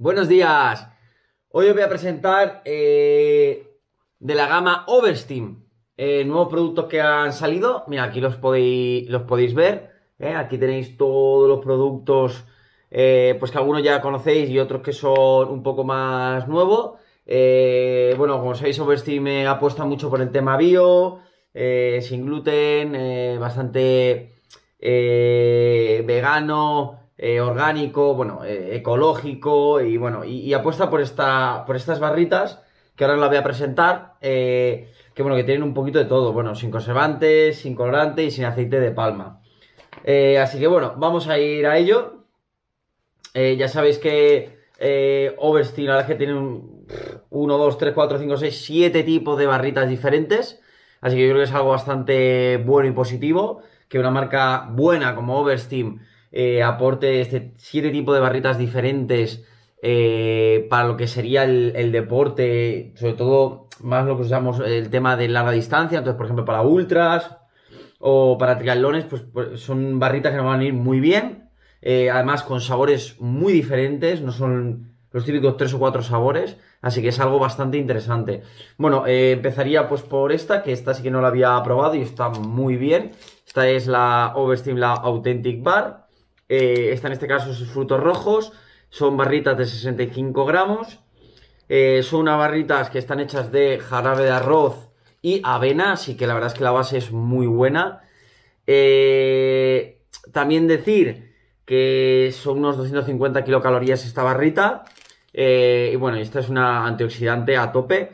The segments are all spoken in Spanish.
Buenos días. Hoy os voy a presentar eh, de la gama Oversteam nuevos productos que han salido. Mira, aquí los podéis, los podéis ver. ¿eh? aquí tenéis todos los productos, eh, pues que algunos ya conocéis y otros que son un poco más nuevos. bueno, como sabéis, Oversteam apuesta mucho por el tema bio, sin gluten, bastante vegano eh, orgánico, bueno, eh, ecológico y bueno, y, apuesta por, esta, por estas barritas que ahora os las voy a presentar, eh, que bueno, que tienen un poquito de todo, bueno, sin conservantes, sin colorante y sin aceite de palma. así que bueno, vamos a ir a ello. ya sabéis que Oversteam, ahora es que tiene un, 1, 2, 3, 4, 5, 6, 7 tipos de barritas diferentes. Así que yo creo que es algo bastante bueno y positivo. Que una marca buena como Oversteam eh, aporte este, siete tipos de barritas diferentes eh, para lo que sería el, deporte, sobre todo más lo que usamos el tema de larga distancia, entonces por ejemplo para ultras o para triatlones, pues, pues son barritas que nos van a ir muy bien, eh, además con sabores muy diferentes, no son los típicos tres o cuatro sabores, así que es algo bastante interesante. Bueno, empezaría pues por esta, que esta sí que no la había probado y está muy bien. Esta es la Overstim, la Authentic Bar. Eh, esta en este caso es frutos rojos, son barritas de 65 gramos. Eh, son unas barritas que están hechas de jarabe de arroz y avena, así que la verdad es que la base es muy buena. Eh, también decir que son unos 250 kilocalorías esta barrita. y bueno, esta es una antioxidante a tope.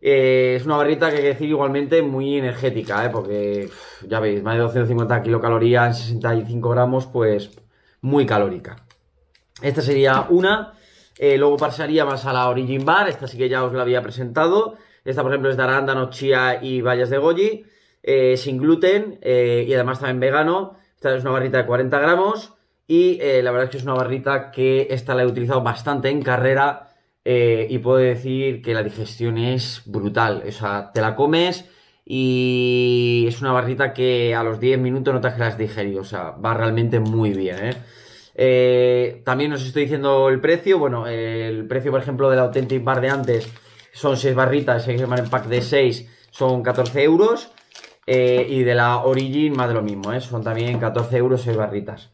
es una barrita que hay que decir igualmente muy energética, porque ya veis, más de 250 kilocalorías, en 65 gramos, pues muy calórica. Esta sería una. Eh, luego pasaría más a la Origin Bar. Esta sí que ya os la había presentado. Esta, por ejemplo, es de arándano, chía y bayas de goji. Eh, sin gluten eh, y además también vegano. Esta es una barrita de 40 gramos. Y la verdad es que es una barrita que esta la he utilizado bastante en carrera. y puedo decir que la digestión es brutal. O sea, te la comes y es una barrita que a los 10 minutos notas que las digerí, o sea, va realmente muy bien, ¿eh? Eh, también os estoy diciendo el precio. Bueno, el precio, por ejemplo, de la Authentic Bar de antes son 6 barritas, 6 en pack de 6 son 14 euros. Eh, y de la Origin, más de lo mismo, son también 14 euros 6 barritas.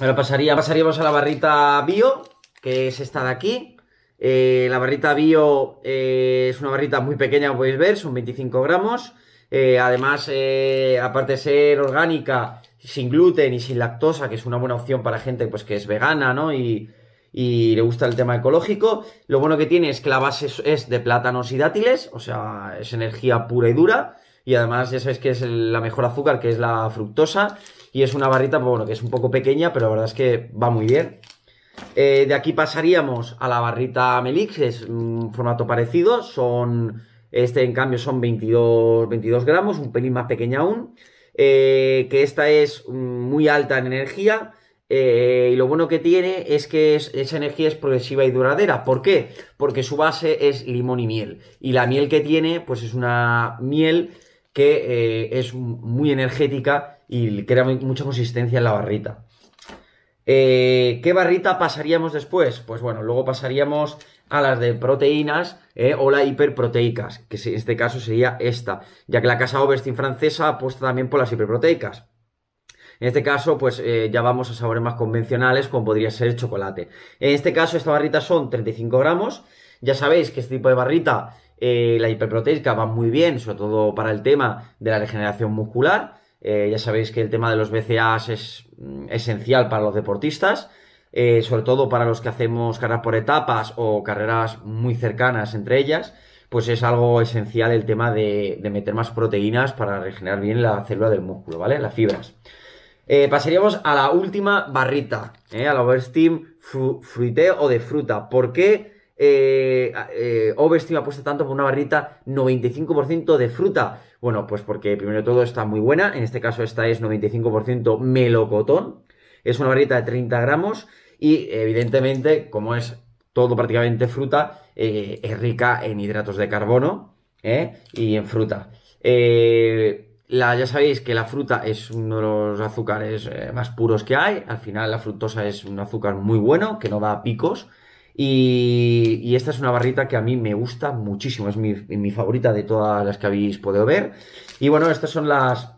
Ahora pasaría, pasaríamos a la barrita Bio, que es esta de aquí. Eh, la barrita bio eh, es una barrita muy pequeña, como podéis ver, son 25 gramos. Eh, además, aparte de ser orgánica, sin gluten y sin lactosa, que es una buena opción para gente pues, que es vegana, ¿no? Y, y le gusta el tema ecológico. Lo bueno que tiene es que la base es de plátanos y dátiles, o sea, es energía pura y dura. Y además, ya sabéis que es la mejor azúcar, que es la fructosa. Y es una barrita, pues, bueno, que es un poco pequeña, pero la verdad es que va muy bien. Eh, de aquí pasaríamos a la barrita Melix, es un formato parecido, este en cambio son 22, gramos, un pelín más pequeña aún, eh, que esta es mm, muy alta en energía eh, y lo bueno que tiene es que esa energía es progresiva y duradera. ¿Por qué? Porque su base es limón y miel y la miel que tiene pues es una miel que es muy energética y crea mucha consistencia en la barrita. Eh, ¿Qué barrita pasaríamos después? Pues bueno, luego pasaríamos a las de proteínas eh, o las hiperproteicas, que en este caso sería esta, ya que la casa Overstein francesa apuesta también por las hiperproteicas. En este caso, pues eh, ya vamos a sabores más convencionales, como podría ser el chocolate. En este caso, esta barrita son 35 gramos. Ya sabéis que este tipo de barrita, la hiperproteica, va muy bien, sobre todo para el tema de la regeneración muscular. Eh, ya sabéis que el tema de los BCA es mm, esencial para los deportistas, eh, sobre todo para los que hacemos carreras por etapas o carreras muy cercanas entre ellas, pues es algo esencial el tema de, meter más proteínas para regenerar bien la célula del músculo, ¿vale? Las fibras. Eh, pasaríamos a la última barrita, a la oversteam fruité o de fruta. ¿Por qué? eh, apuesta eh, tanto por una barrita 95% de fruta? Bueno, pues porque primero de todo está muy buena, en este caso esta es 95% melocotón, es una barrita de 30 gramos y evidentemente como es todo prácticamente fruta, eh, es rica en hidratos de carbono eh, y en fruta. ya sabéis que la fruta es uno de los azúcares más puros que hay, al final la fructosa es un azúcar muy bueno que no da picos. Y, esta es una barrita que a mí me gusta muchísimo, es mi, favorita de todas las que habéis podido ver. Y bueno, estas son las,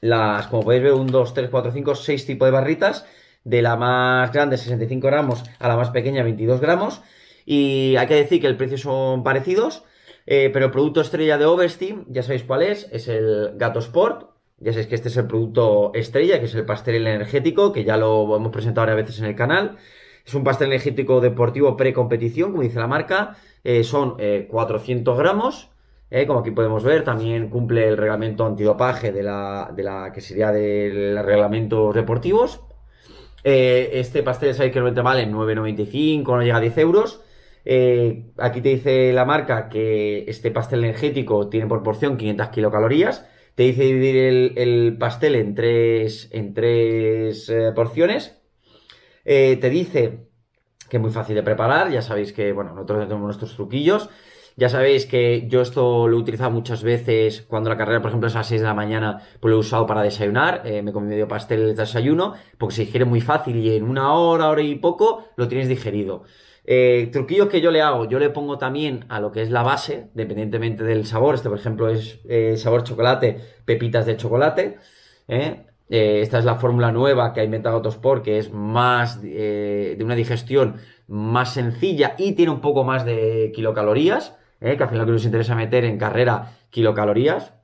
las como podéis ver, un, dos, 3, cuatro, cinco, seis tipos de barritas. De la más grande, 65 gramos, a la más pequeña, 22 gramos. Y hay que decir que el precio son parecidos, eh, pero el producto estrella de Oversteam, ya sabéis cuál es, es el Gato Sport. Ya sabéis que este es el producto estrella, que es el pastel energético, que ya lo hemos presentado varias veces en el canal. Es un pastel energético deportivo pre-competición, como dice la marca. Eh, son 400 eh, gramos. Eh, como aquí podemos ver, también cumple el reglamento antidopaje de la, que sería del reglamento reglamentos deportivos. este pastel sabéis que mal, vale 9,95, no llega a 10 euros. aquí te dice la marca que este pastel energético tiene por porción 500 kilocalorías te dice dividir el, pastel en tres, en tres porciones. Eh, te dice que es muy fácil de preparar, ya sabéis que, bueno, nosotros tenemos nuestros truquillos. Ya sabéis que yo esto lo he utilizado muchas veces cuando la carrera, por ejemplo, es a las 6 de la mañana, pues lo he usado para desayunar, eh, me comí medio pastel de desayuno, porque se digiere muy fácil y en una hora, hora y poco, lo tienes digerido. Eh, truquillos que yo le hago, yo le pongo también a lo que es la base, dependientemente del sabor, este por ejemplo es eh, sabor chocolate, pepitas de chocolate, eh, esta es la fórmula nueva que ha inventado Autosport, que es más eh, de una digestión más sencilla y tiene un poco más de kilocalorías, eh, que al final lo que nos interesa meter en carrera kilocalorías,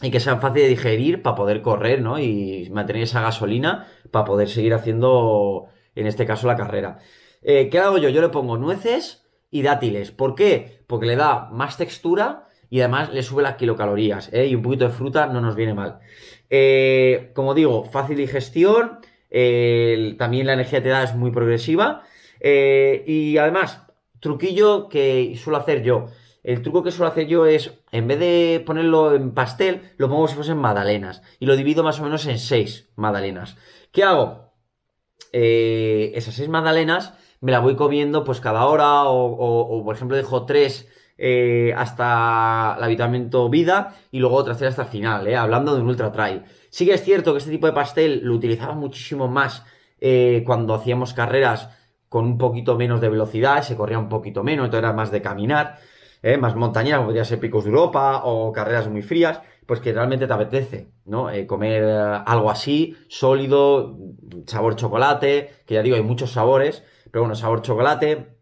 y que sean fácil de digerir para poder correr, ¿no? Y mantener esa gasolina para poder seguir haciendo, en este caso, la carrera. ¿Qué hago yo? Yo le pongo nueces y dátiles. ¿Por qué? Porque le da más textura y además le sube las kilocalorías, ¿eh? Y un poquito de fruta no nos viene mal. Eh, como digo, fácil digestión, eh, también la energía te da es muy progresiva eh, y además, truquillo que suelo hacer yo. El truco que suelo hacer yo es, en vez de ponerlo en pastel, lo pongo si en magdalenas. Y lo divido más o menos en seis magdalenas. ¿Qué hago? esas seis magdalenas me las voy comiendo pues cada hora o por ejemplo dejo tres eh, hasta el Habitamento vida y luego otra cera hasta el final, eh, hablando de un ultra trail. Sí que es cierto que este tipo de pastel lo utilizaba muchísimo más eh, cuando hacíamos carreras con un poquito menos de velocidad, se corría un poquito menos, entonces era más de caminar, más montañas, como podría ser picos de Europa o carreras muy frías, pues que realmente te apetece, ¿no? comer algo así, sólido, sabor chocolate, que ya digo, hay muchos sabores, pero bueno, sabor chocolate,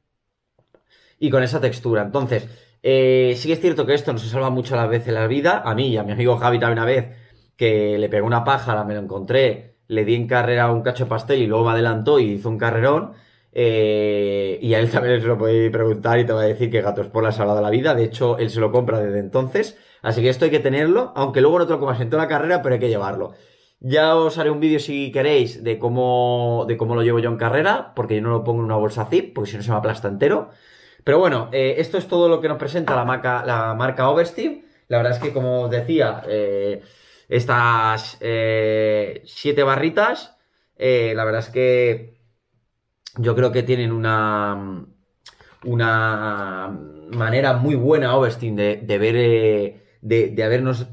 y con esa textura. Entonces, eh, sí que es cierto que esto no se salva mucho a las veces la vida. A mí y a mi amigo Javi también una vez que le pegó una pájara, me lo encontré, le di en carrera un cacho de pastel y luego me adelantó y hizo un carrerón. Eh, y a él también se lo podéis preguntar y te va a decir que Gatos por la ha la vida. De hecho, él se lo compra desde entonces. Así que esto hay que tenerlo, aunque luego no te lo comas en toda la carrera, pero hay que llevarlo. Ya os haré un vídeo si queréis de cómo, de cómo lo llevo yo en carrera, porque yo no lo pongo en una bolsa zip, porque si no se me aplasta entero. Pero bueno, eh, esto es todo lo que nos presenta la marca, la marca Oversteam. La verdad es que, como os decía, eh, estas eh, siete barritas, la verdad es que yo creo que tienen una, una manera muy buena Oversteam de, ver, de, habernos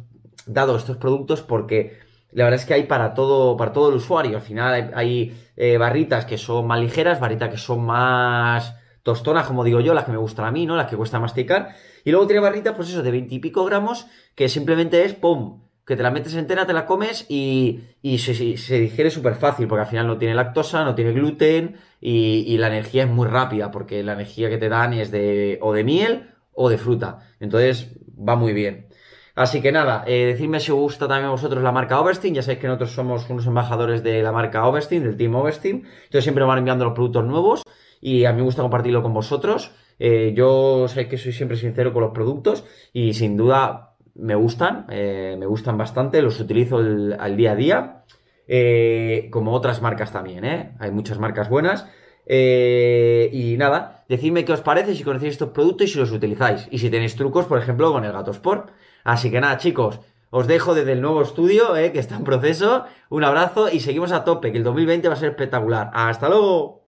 dado estos productos porque la verdad es que hay para todo, para todo el usuario. Al final hay, barritas que son más ligeras, barritas que son más tostonas, como digo yo, las que me gustan a mí, ¿no? Las que cuesta masticar. Y luego tiene barritas, pues eso, de 20 pico gramos, que simplemente es, ¡pum! Que te la metes entera, te la comes y, y se, digiere súper fácil, porque al final no tiene lactosa, no tiene gluten y, la energía es muy rápida, porque la energía que te dan es de o de miel o de fruta. Entonces va muy bien. Así que nada, eh, decidme si os gusta también a vosotros la marca Overstein. Ya sabéis que nosotros somos unos embajadores de la marca Overstein, del Team Overstein. Entonces siempre van enviando los productos nuevos y a mí me gusta compartirlo con vosotros. Eh, yo sé que soy siempre sincero con los productos y sin duda me gustan, eh, me gustan bastante, los utilizo al día a día, eh, como otras marcas también, hay muchas marcas buenas. y nada, decidme qué os parece, si conocéis estos productos y si los utilizáis. Y si tenéis trucos, por ejemplo, con el Gato Sport. Así que nada, chicos, os dejo desde el nuevo estudio, que está en proceso. Un abrazo y seguimos a tope, que el 2020 va a ser espectacular. ¡Hasta luego!